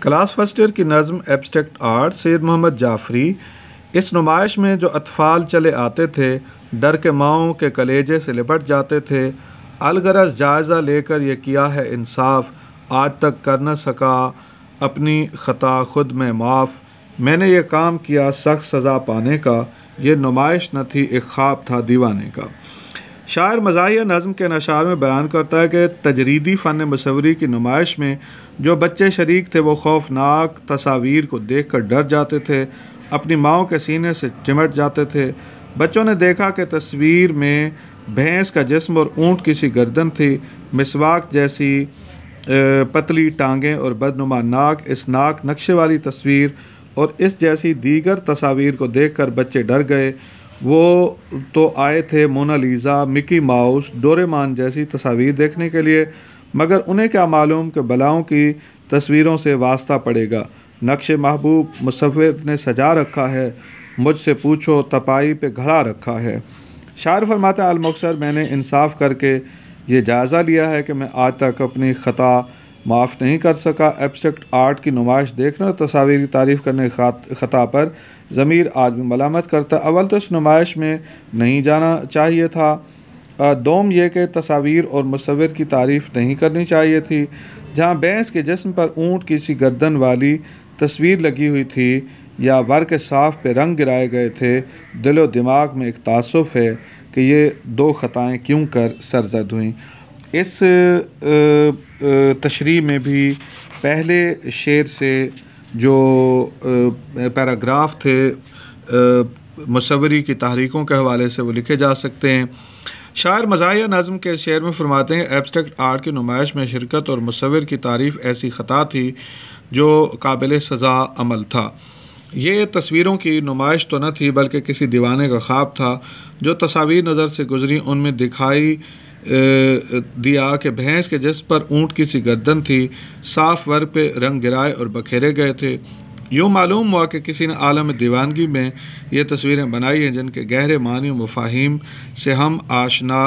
class first year کی نظم abstract art Syed Mohammad Jafri اس نمائش میں جو اطفال چلے آتے تھے ڈر کے ماؤں کے کلیجے سے لپٹ جاتے تھے الغرض جائزہ لے کر یہ کیا ہے انصاف آج تک کر نہ سکا اپنی خطا خود میں معاف میں نے یہ کام کیا سخت سزا پانے کا یہ نمائش نہ تھی ایک خواب تھا دیوانے کا شاعر مزاحیہ نظم کے نشار میں بیان کرتا ہے کہ تجریدی فن مصوری کی نمائش میں جو بچے شریک تھے وہ خوفناک تصاویر کو دیکھ کر ڈر جاتے تھے اپنی ماؤں کے سینے سے چمٹ جاتے تھے بچوں نے دیکھا کہ تصویر میں بھینس کا جسم اور اونٹ کی سی گردن تھی مسواک جیسی پتلی ٹانگیں اور بدنما ناک اس ناک نقشے والی تصویر اور اس جیسی دیگر تصاویر کو دیکھ کر بچے ڈر گئے وہ تو آئے تھے مونالیزا مکی ماؤس ڈوریمان جیسی تصاویر دیکھنے کے لیے مگر انہیں کیا معلوم کہ بلاؤں کی تصویروں سے واسطہ پڑے گا نقش محبوب مصور نے سجا رکھا ہے مجھ سے پوچھو تپائی پہ گھڑا رکھا ہے شاعر فرماتا المقصر میں نے انصاف کر کے یہ جائزہ لیا ہے کہ میں آج تک اپنی خطا معاف نہیں کر سکا ایبسٹرکٹ آرٹ کی نمائش دیکھنا اور تصاویر کی تعریف کرنے خطا پر ضمیر آدمی ملامت کرتا اول تو اس نمائش میں نہیں جانا چاہیے تھا دوم یہ کہ تصاویر اور مصور کی تعریف نہیں کرنی چاہیے تھی جہاں بینس کے جسم پر اونٹ کی سی گردن والی تصویر لگی ہوئی تھی یا ور کے صاف پہ رنگ گرائے گئے تھے دل و دماغ میں ایک تعصف ہے کہ یہ دو خطائیں کیوں کر سرزد ہوئیں اس تشریح میں بھی پہلے شعر سے جو پیراگراف تھے مصوری کی تحریکوں کے حوالے سے وہ لکھے جا سکتے ہیں شاعر مزاحیہ نظم کے شعر میں فرماتے ہیں ایبسٹیکٹ آرٹ کی نمائش میں شرکت اور مصور کی تعریف ایسی خطا تھی جو قابل سزا عمل تھا یہ تصویروں کی نمائش تو نہ تھی بلکہ کسی دیوانے کا خواب تھا جو تصاویر نظر سے گزری ان میں دکھائی دیا کہ بھینس کے جس پر اونٹ کی سی گردن تھی صاف ور پہ رنگ گرائے اور بکھیرے گئے تھے یوں معلوم ہوا کہ کسی نے عالم دیوانگی میں یہ تصویریں بنائی ہیں جن کے گہرے معنی و مفاہیم سے ہم آشنا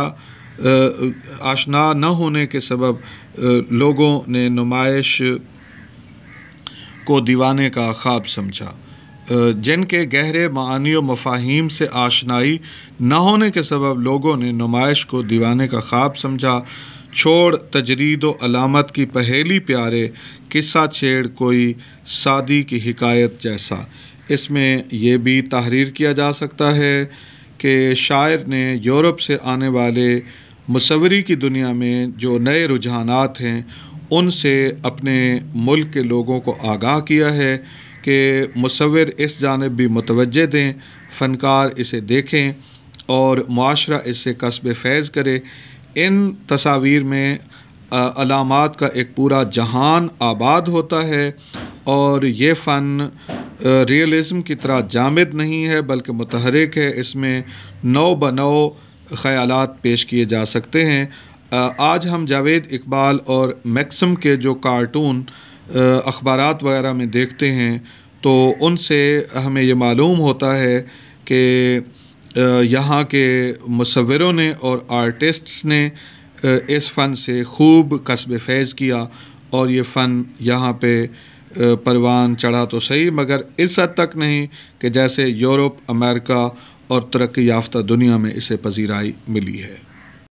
آشنا نہ ہونے کے سبب لوگوں نے نمائش کو دیوانے کا خواب سمجھا جن کے گہرے معانی و مفاہیم سے آشنائی نہ ہونے کے سبب لوگوں نے نمائش کو دیوانے کا خواب سمجھا چھوڑ تجرید و علامت کی پہیلی پیارے قصہ چھیڑ کوئی سادی کی حکایت جیسا اس میں یہ بھی تحریر کیا جا سکتا ہے کہ شاعر نے یورپ سے آنے والے مصوری کی دنیا میں جو نئے رجحانات ہیں ان سے اپنے ملک کے لوگوں کو آگاہ کیا ہے کہ مصور اس جانب بھی متوجہ دیں فنکار اسے دیکھیں اور معاشرہ اس سے قصب فیض کرے ان تصاویر میں علامات کا ایک پورا جہان آباد ہوتا ہے اور یہ فن ریئلزم کی طرح جامد نہیں ہے بلکہ متحرک ہے اس میں نو بنو خیالات پیش کیے جا سکتے ہیں آج ہم جاوید اقبال اور میکسم کے جو کارٹون اخبارات وغیرہ میں دیکھتے ہیں تو ان سے ہمیں یہ معلوم ہوتا ہے کہ یہاں کے مصوروں نے اور آرٹسٹس نے اس فن سے خوب قصب فیض کیا اور یہ فن یہاں پہ پروان چڑھا تو صحیح مگر اس حد تک نہیں کہ جیسے یورپ امریکہ اور ترقی یافتہ دنیا میں اسے پذیرائی ملی ہے